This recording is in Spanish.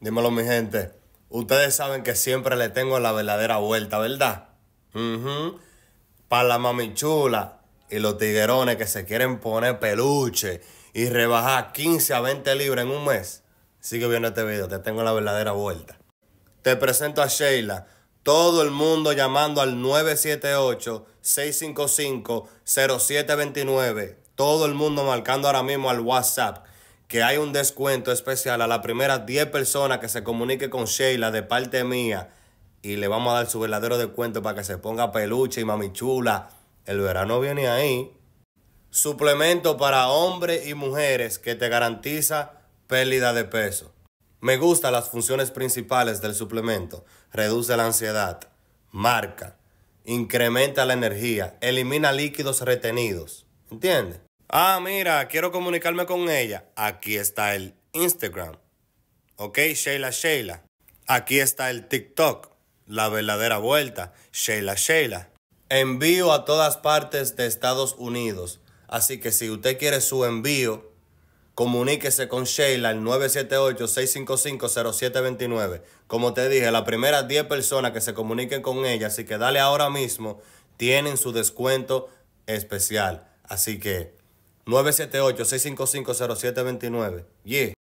Dímelo, mi gente. Ustedes saben que siempre le tengo la verdadera vuelta, ¿verdad? Para la chula y los tiguerones que se quieren poner peluche y rebajar 15 a 20 libras en un mes. Sigue viendo este video, te tengo la verdadera vuelta. Te presento a Sheila. Todo el mundo llamando al 978-655-0729. Todo el mundo marcando ahora mismo al WhatsApp que hay un descuento especial a las primeras 10 personas que se comunique con Sheila de parte mía y le vamos a dar su verdadero descuento para que se ponga peluche y mamichula. El verano viene ahí. Suplemento para hombres y mujeres que te garantiza pérdida de peso. Me gustan las funciones principales del suplemento. Reduce la ansiedad, marca, incrementa la energía, elimina líquidos retenidos. ¿Entiendes? Ah, mira, quiero comunicarme con ella. Aquí está el Instagram. Ok, Sheila Sheila. Aquí está el TikTok. La verdadera vuelta. Sheila Sheila. Envío a todas partes de Estados Unidos. Así que si usted quiere su envío, comuníquese con Sheila al 978-655-0729. Como te dije, las primeras 10 personas que se comuniquen con ella, así que dale ahora mismo, tienen su descuento especial. Así que 978-655-0729.